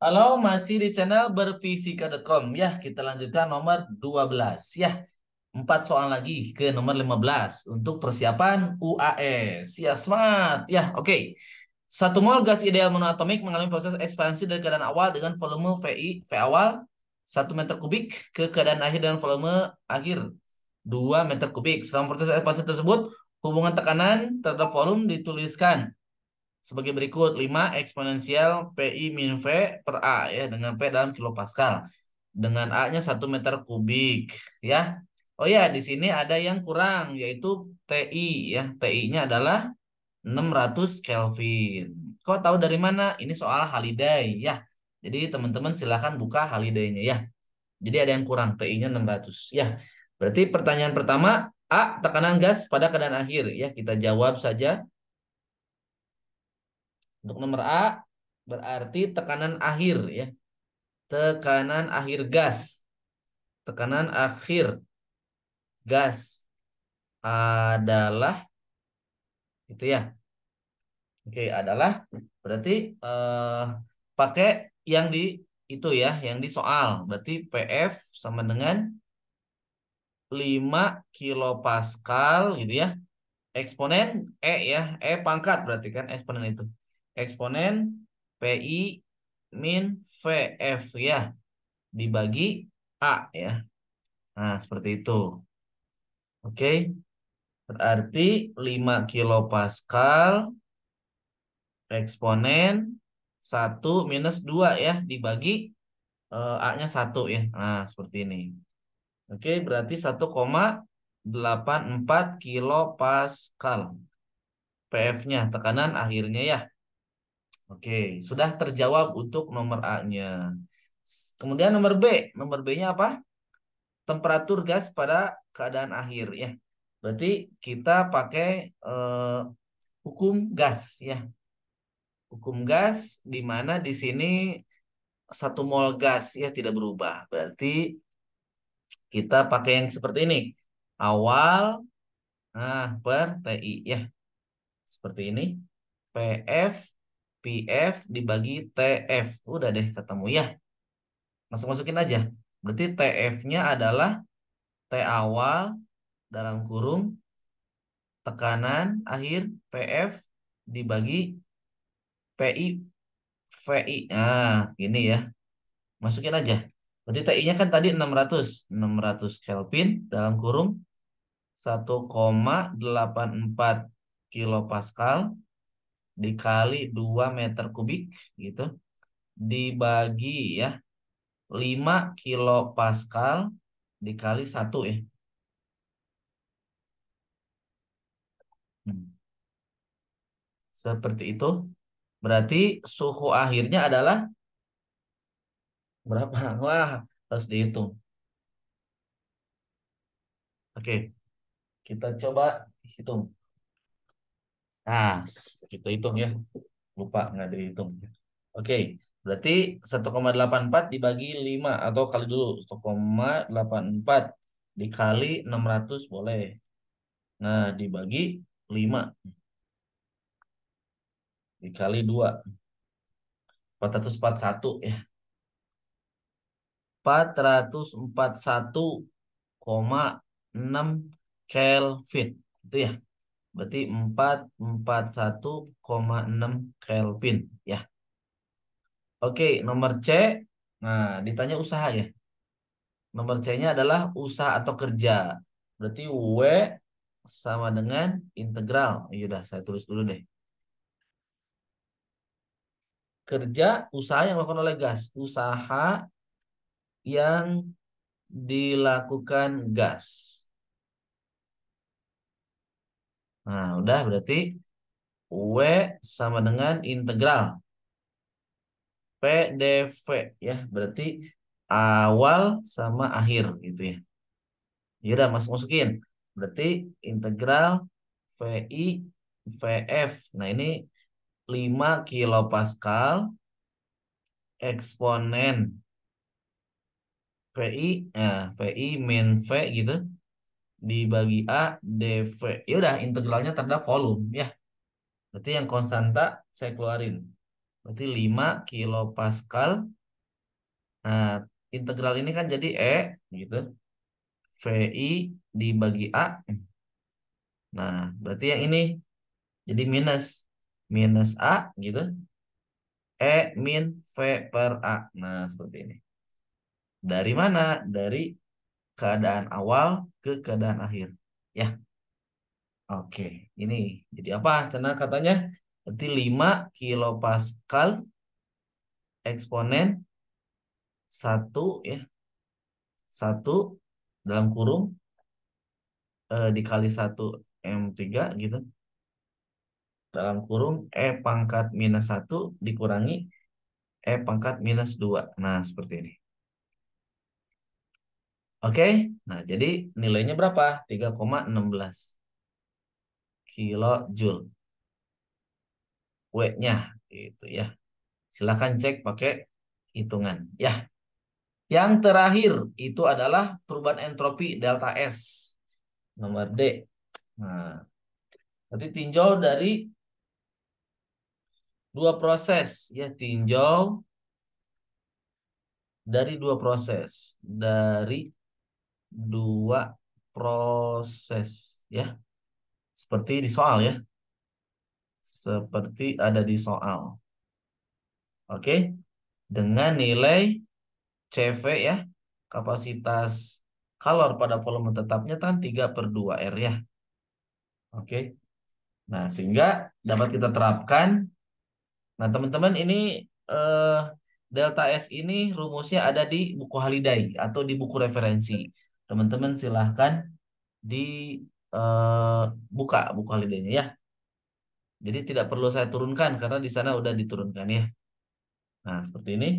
Halo, masih di channel berfisika.com. Ya, kita lanjutkan nomor 12. Ya, empat soal lagi ke nomor 15 untuk persiapan UAS. Ya, semangat. Ya, oke. Okay. Satu mol gas ideal monoatomik mengalami proses ekspansi dari keadaan awal dengan volume VI, V awal 1 meter kubik ke keadaan akhir dengan volume akhir 2 meter kubik. Selama proses ekspansi tersebut, hubungan tekanan terhadap volume dituliskan sebagai berikut 5 eksponensial PI min V per A ya dengan P dalam kilopascal dengan A-nya satu meter kubik ya. Oh ya, di sini ada yang kurang yaitu TI ya. TI-nya adalah 600 Kelvin. Kau tahu dari mana? Ini soal Halliday ya. Jadi teman-teman silahkan buka Halliday-nya ya. Jadi ada yang kurang TI-nya 600 ya. Berarti pertanyaan pertama A tekanan gas pada keadaan akhir ya kita jawab saja untuk nomor A berarti tekanan akhir ya. Tekanan akhir gas. Tekanan akhir gas adalah itu ya. Oke, adalah berarti eh, pakai yang di itu ya, yang di soal. Berarti PF sama dengan 5 kilopascal gitu ya. Eksponen E ya, E pangkat berarti kan eksponen itu eksponen PI min VF ya dibagi A ya. Nah, seperti itu. Oke. Berarti 5 kilopascal eksponen 1 minus 2 ya dibagi eh, A-nya 1 ya. Nah, seperti ini. Oke, berarti 1,84 kilopascal. PF-nya tekanan akhirnya ya. Oke, sudah terjawab untuk nomor A-nya. Kemudian nomor B. Nomor B-nya apa? Temperatur gas pada keadaan akhir. ya. Berarti kita pakai eh, hukum gas. ya. Hukum gas di mana di sini satu mol gas ya tidak berubah. Berarti kita pakai yang seperti ini. Awal nah, per TI ya. Seperti ini. PF PF dibagi TF. Udah deh ketemu ya. Masuk-masukin aja. Berarti TF-nya adalah T awal dalam kurung tekanan akhir PF dibagi PI VI. Ah, gini ya. Masukin aja. Berarti TI-nya kan tadi 600. 600 Kelvin dalam kurung 1,84 kilopascal dikali 2 meter kubik gitu dibagi ya 5 kilo Pascal dikali satu ya. Hmm. Seperti itu. Berarti suhu akhirnya adalah berapa? Wah, harus dihitung. Oke. Kita coba hitung. Nah, kita gitu hitung ya. Lupa nggak dihitung. Oke, berarti 1,84 dibagi 5 atau kali dulu 1,84 dikali 600 boleh. Nah, dibagi 5 dikali 2 441 ya. 441,6 Kelvin. Itu ya. Berarti 441,6 Kelvin ya. Oke, nomor C. Nah, ditanya usaha ya. Nomor C-nya adalah usaha atau kerja. Berarti W sama dengan integral. Yaudah, saya tulis dulu deh. Kerja usaha yang dilakukan oleh gas. Usaha yang dilakukan gas. Nah, udah berarti W sama dengan integral p PDV ya, berarti awal sama akhir gitu ya. yaudah udah masuk masukin. Berarti integral VI VF. Nah, ini 5 kilopascal eksponen VI, eh, VI min V gitu dibagi A DV. Ya udah integralnya terhadap volume ya. Berarti yang konstanta saya keluarin. Berarti 5 kilopascal. Nah, integral ini kan jadi E gitu. VI dibagi A. Nah, berarti yang ini jadi minus minus A gitu. E min V per A. Nah, seperti ini. Dari mana? Dari keadaan awal ke keadaan akhir. Ya. Oke, ini jadi apa? karena katanya berarti 5 kilopascal eksponen 1 ya. 1 dalam kurung eh, dikali 1 M3 gitu. Dalam kurung E pangkat minus 1 dikurangi E pangkat minus 2. Nah, seperti ini. Oke, nah jadi nilainya berapa? 3,16 kilojoule. W-nya gitu ya. Silahkan cek pakai hitungan ya. Yang terakhir itu adalah perubahan entropi delta S nomor D. Nah, berarti tinjau dari dua proses ya tinjau dari dua proses dari dua proses ya. Seperti di soal ya. Seperti ada di soal. Oke. Dengan nilai CV ya. Kapasitas kalor pada volume tetapnya kan tiga per dua R ya. Oke. Nah, sehingga dapat kita terapkan. Nah, teman-teman ini eh, delta S ini rumusnya ada di buku Haliday atau di buku referensi teman-teman silahkan dibuka eh, uh, buka lidahnya ya. Jadi tidak perlu saya turunkan karena di sana udah diturunkan ya. Nah, seperti ini.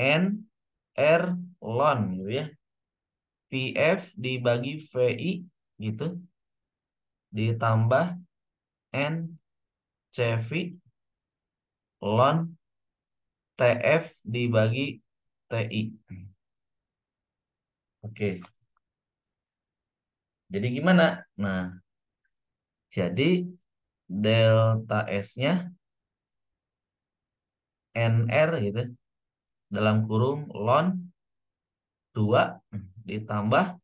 N R lon gitu ya. PF dibagi VI gitu. Ditambah N CV lon TF dibagi TI. Oke. Okay. Jadi gimana? Nah, jadi delta S-nya NR gitu dalam kurung ln 2 ditambah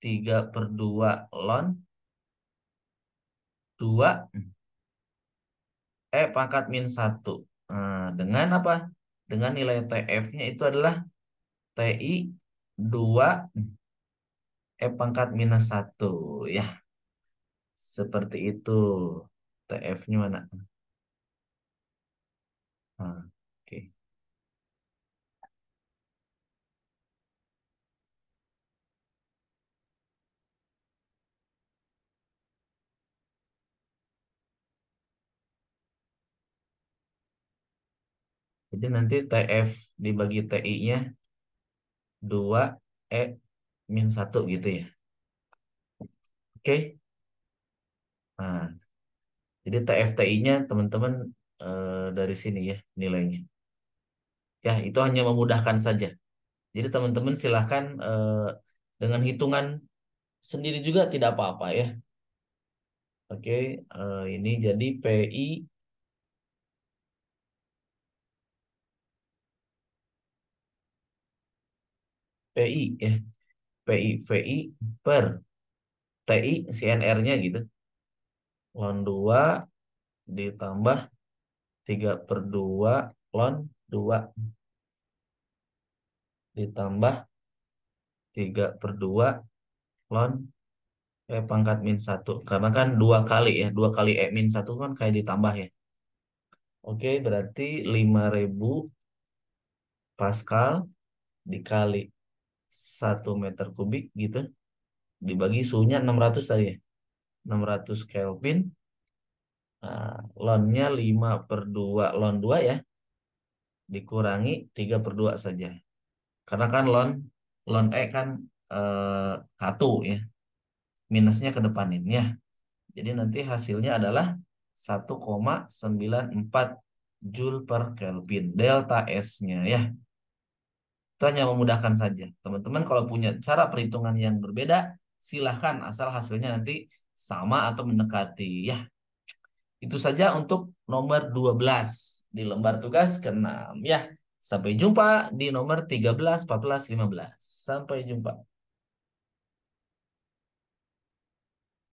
3 per 2 ln 2 E eh, pangkat min 1. Nah, dengan apa? Dengan nilai TF-nya itu adalah TI 2 E pangkat minus satu ya. Seperti itu. TF-nya mana? Ah, oke. Okay. Jadi nanti TF dibagi TI-nya 2 E min satu gitu ya. Oke. Okay. Nah, jadi TFTI-nya teman-teman eh, dari sini ya nilainya. Ya, itu hanya memudahkan saja. Jadi teman-teman silahkan eh, dengan hitungan sendiri juga tidak apa-apa ya. Oke, okay. eh, ini jadi PI PI ya PI VI per TI CNR-nya gitu. Lon 2 ditambah 3 per 2 lon 2 ditambah 3 per 2 lon eh, pangkat min 1. Karena kan 2 kali ya, 2 kali E min 1 kan kayak ditambah ya. Oke, berarti 5000 Pascal dikali satu meter kubik gitu dibagi suhunya 600 tadi ya 600 Kelvin nah, lonnya 5 per 2 lon 2 ya dikurangi 3 per 2 saja karena kan lon lon E kan eh, satu 1 ya minusnya ke depanin ya jadi nanti hasilnya adalah 1,94 Joule per Kelvin delta S-nya ya itu hanya memudahkan saja. Teman-teman kalau punya cara perhitungan yang berbeda, silahkan asal hasilnya nanti sama atau mendekati. Ya, itu saja untuk nomor 12 di lembar tugas ke-6. Ya, sampai jumpa di nomor 13, 14, 15. Sampai jumpa.